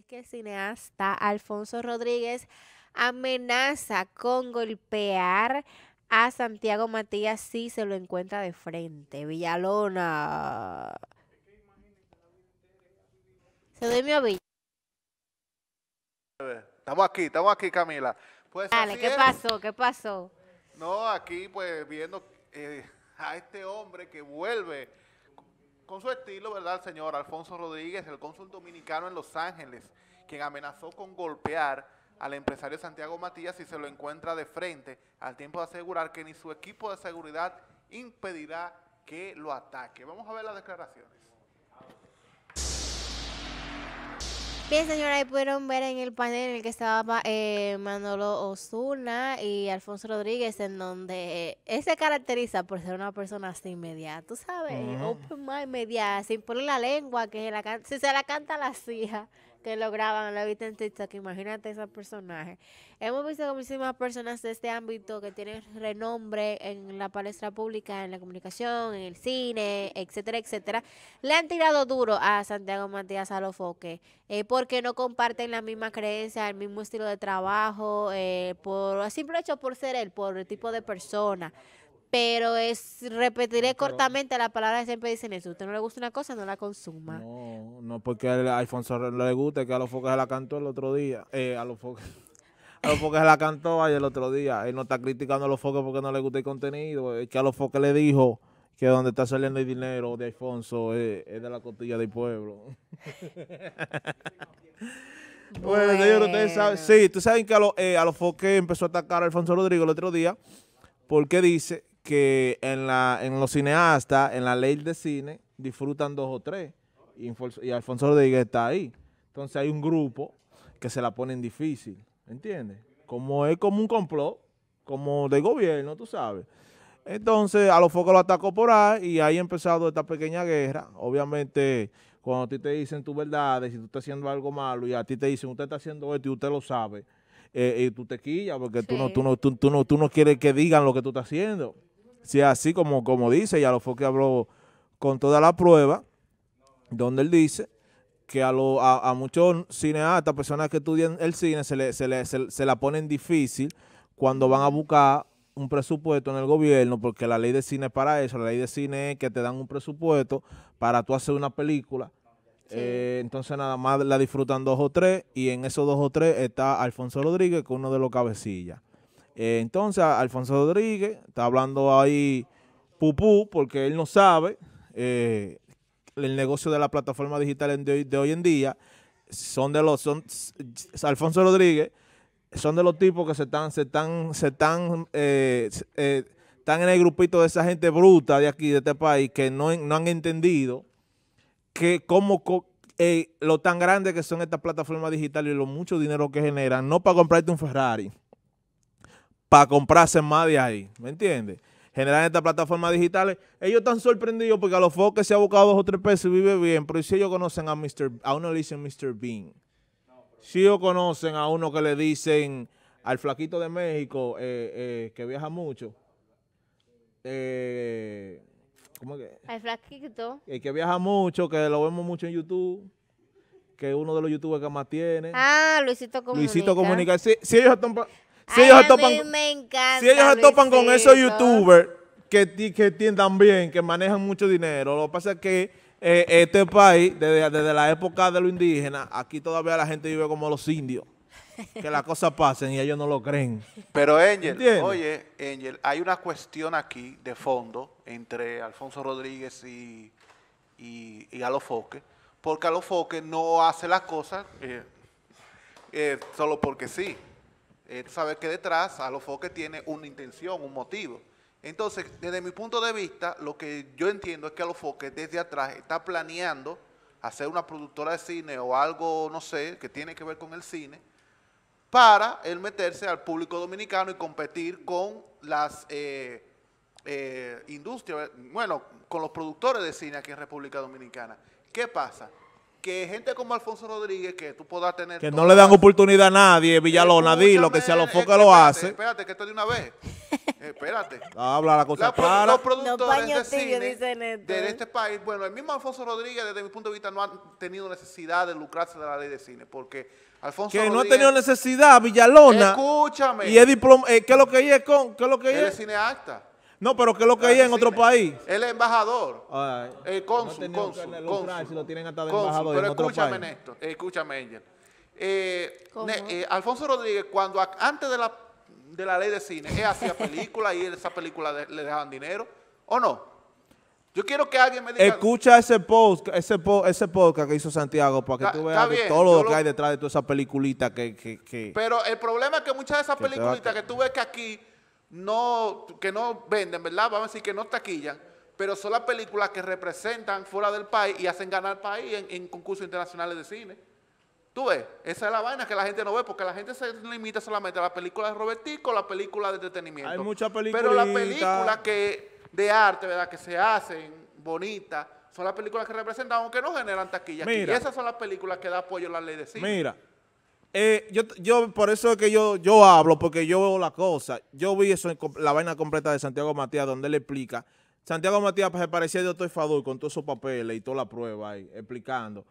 es que el cineasta Alfonso Rodríguez amenaza con golpear a Santiago Matías si se lo encuentra de frente. Villalona. Se duerme mi Estamos aquí, estamos aquí, Camila. Pues Dale, ¿qué pasó? ¿Qué pasó? No, aquí pues viendo eh, a este hombre que vuelve con su estilo, ¿verdad? señor Alfonso Rodríguez, el cónsul dominicano en Los Ángeles, quien amenazó con golpear al empresario Santiago Matías si se lo encuentra de frente, al tiempo de asegurar que ni su equipo de seguridad impedirá que lo ataque. Vamos a ver las declaraciones. Bien, señora, ahí pudieron ver en el panel en el que estaba eh, Manolo Osuna y Alfonso Rodríguez, en donde eh, él se caracteriza por ser una persona así inmediata, tú sabes, open mind media, sin poner la lengua, que se, la se, la canta la silla que lo graban, lo he visto en TikTok, imagínate esos personajes. Hemos visto muchísimas personas de este ámbito que tienen renombre en la palestra pública, en la comunicación, en el cine, etcétera, etcétera, le han tirado duro a Santiago Matías Alofoque, eh, porque no comparten la misma creencia, el mismo estilo de trabajo, eh, por simple hecho por ser él, por el tipo de persona pero es repetiré cortamente la palabra que siempre dicen eso. Usted no le gusta una cosa, no la consuma. No, no porque a Alfonso le guste que a los foques la cantó el otro día. Eh, a los A los foques la cantó ayer el otro día. Él no está criticando a los foques porque no le gusta el contenido. Es que a los foques le dijo que donde está saliendo el dinero de Alfonso eh, es, de la costilla del pueblo. bueno, ustedes Sí, tú saben que a, los eh, a los foques empezó a atacar a Alfonso Rodrigo el otro día porque dice que en, la, en los cineastas, en la ley de cine, disfrutan dos o tres. Y, Alfonso Rodríguez está ahí. Entonces hay un grupo que se la ponen difícil, ¿entiendes? Como es como un complot, como de gobierno, tú sabes. Entonces, a los focos lo atacó por ahí y ahí ha empezado esta pequeña guerra. Obviamente, cuando a ti te dicen tus verdades si tú estás haciendo algo malo y a ti te dicen, usted está haciendo esto y usted lo sabe, eh, y tú te quillas porque tú, no, tú, no, no, tú no quieres que digan lo que tú estás haciendo. Si es así como, como dice, ya lo fue que habló con toda la prueba, donde él dice que a, a, muchos cineastas, personas que estudian el cine, se, le, se, la ponen difícil cuando van a buscar un presupuesto en el gobierno, porque la ley de cine es para eso, la ley de cine es que te dan un presupuesto para tú hacer una película. Eh, entonces nada más la disfrutan dos o tres y en esos dos o tres está Alfonso Rodríguez, que uno de los cabecillas. Eh, entonces, Alfonso Rodríguez está hablando ahí pupú porque él no sabe eh, el negocio de la plataforma digital de hoy, en día. Son de los, son, Alfonso Rodríguez son de los tipos que se están, se están, se están, eh, están en el grupito de esa gente bruta de aquí, de este país, que no, han entendido que cómo lo tan grande que son estas plataformas digitales y lo mucho dinero que generan, no para comprarte un Ferrari, para comprarse más de ahí. ¿Me entiendes? Generar estas plataformas digitales. Ellos están sorprendidos porque a los focos que se ha buscado dos o tres pesos vive bien, pero si ellos conocen a Mr. a uno le dicen Mr. Bean. Si ellos conocen a uno que le dicen al flaquito de México eh, eh, que viaja mucho. Eh, ¿Cómo que? Al flaquito. El que viaja mucho, que lo vemos mucho en YouTube que es uno de los youtubers que más tiene. Ah, Luisito Comunica. Luisito Comunica. Si, si ellos están... Si ellos, se topan, con esos youtubers que, que tienen bien, que manejan mucho dinero, lo que pasa es que eh, este país, desde, la época de los indígenas, aquí todavía la gente vive como los indios. Que las cosas pasen y ellos no lo creen. Pero Angel, oye, Angel, hay una cuestión aquí de fondo entre Alfonso Rodríguez y, y, y Alofoque, porque Alofoque no hace las cosas eh, eh, solo porque sí eh, que detrás a los foques tiene una intención, un motivo. Entonces, desde mi punto de vista, lo que yo entiendo es que a los foques desde atrás está planeando hacer una productora de cine o algo, no sé, que tiene que ver con el cine, para él meterse al público dominicano y competir con las eh, eh, industrias, bueno, con los productores de cine aquí en República Dominicana. ¿Qué pasa? que gente como Alfonso Rodríguez, que tú puedas tener... Que no le dan oportunidad a nadie, Villalona, di lo que sea lo que lo hace. Espérate, que esto de una vez. espérate. Habla la cosa Los productores de cine de ¿eh? este país, bueno, el mismo Alfonso Rodríguez, desde mi punto de vista, no ha tenido necesidad de lucrarse de la ley de cine, porque... Alfonso que no ha tenido necesidad, Villalona. Escúchame. Y es eh, ¿qué es lo que es con? ¿Qué es lo que ella es? cineasta. No, pero es lo que hay en otro país. Eh, el embajador. el cónsul, cónsul, lo tienen hasta de embajador pero escúchame, Néstor, escúchame, Angel. Eh, eh, Alfonso Rodríguez, cuando antes de la, ley de cine, él hacía películas y esas películas le dejaban dinero, ¿o no? Yo quiero que alguien me diga... Escucha ese post, ese, ese podcast que hizo Santiago para que tú veas todo lo, que hay detrás de toda esa peliculita que, Pero el problema es que muchas de esas peliculitas que tú ves que aquí no, que no venden, ¿verdad? Vamos a decir que no taquillan, pero son las películas que representan fuera del país y hacen ganar país en, concursos internacionales de cine. Tú ves, esa es la vaina que la gente no ve, porque la gente se limita solamente a las películas de Robertico, las películas de entretenimiento. Hay muchas películas. Pero las películas que de arte, ¿verdad? Que se hacen bonitas, son las películas que representan, aunque no generan taquilla. y esas son las películas que da apoyo a la ley de cine. Mira, eh, yo, por eso es que yo, yo hablo, porque yo veo la cosa. Yo vi eso en la vaina completa de Santiago Matías, donde él explica. Santiago Matías pues, se parecía de estoy Fadul con todos esos papeles y toda la prueba ahí, explicando.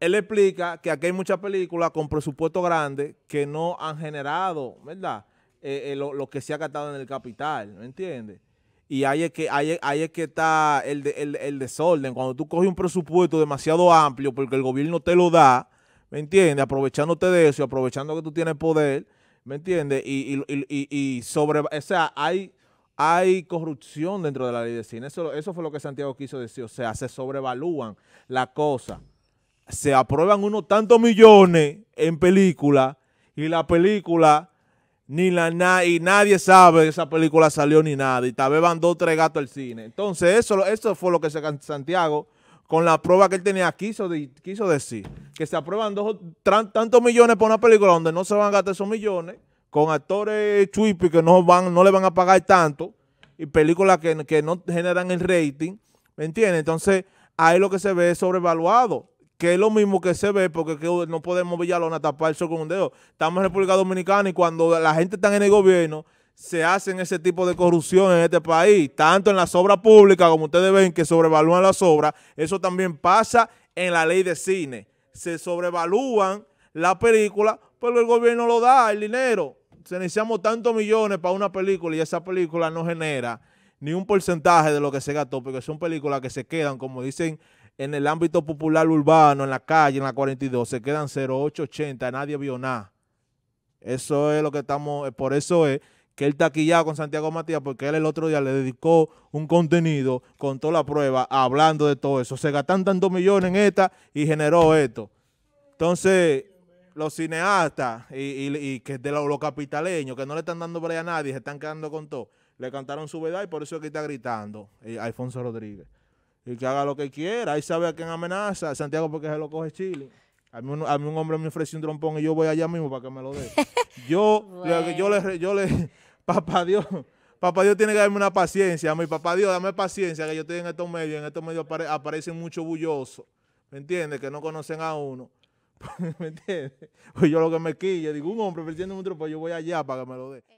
Él explica que aquí hay muchas películas con presupuesto grande que no han generado, ¿verdad? Eh, eh lo, que se ha gastado en el capital, ¿me entiendes? Y ahí es que, ahí, ahí es que está el, el, el desorden. Cuando tú coges un presupuesto demasiado amplio porque el gobierno te lo da, ¿me entiendes? Aprovechándote de eso, aprovechando que tú tienes poder, ¿me entiendes? Y, y, sobre, o sea, hay, hay corrupción dentro de la ley de cine. Eso, eso fue lo que Santiago quiso decir, o sea, se sobrevalúan la cosa. Se aprueban unos tantos millones en película y la película ni la y nadie sabe que esa película salió ni nada. Y tal vez van dos tres gatos al cine. Entonces, eso, eso fue lo que Santiago, con la prueba que él tenía, quiso, quiso decir que se aprueban dos, tantos millones por una película donde no se van a gastar esos millones, con actores chuipi que no, van, no le van a pagar tanto, y películas que, que no generan el rating, ¿me entiendes? Entonces, ahí lo que se ve es sobrevaluado que es lo mismo que se ve, porque no podemos Villalona tapar el con un dedo. Estamos en República Dominicana y cuando la gente está en el gobierno, se hacen ese tipo de corrupción en este país, tanto en las obras públicas, como ustedes ven, que sobrevalúan las obras, eso también pasa en la ley de cine se sobrevalúan la película, pero el gobierno lo da, el dinero. Se necesitamos tantos millones para una película y esa película no genera ni un porcentaje de lo que se gastó, porque son películas que se quedan, como dicen en el ámbito popular urbano, en la calle, en la 42, se quedan 0880, nadie vio nada. Eso es lo que estamos, eh, por eso es que él está con Santiago Matías porque él el otro día le dedicó un contenido con toda la prueba hablando de todo eso. Se gastan tantos millones en esta y generó esto. Entonces, los cineastas y, que de los, capitaleños que no le están dando pelea a nadie, se están quedando con todo. Le cantaron su verdad y por eso es que está gritando eh, Alfonso Rodríguez. Y que haga lo que quiera. Ahí sabe a quién amenaza. Santiago porque se lo coge Chile. A mí, un, hombre me ofreció un trompón y yo voy allá mismo para que me lo dé. Yo, yo le, yo le, papá Dios, papá Dios tiene que darme una paciencia. A mi papá Dios, dame paciencia que yo estoy en estos medios, en estos medios aparecen muchos bullosos, ¿me entiendes? Que no conocen a uno. ¿Me entiendes? Pues yo lo que me quille, digo, un hombre ofreciendo un trompón, yo voy allá para que me lo dé.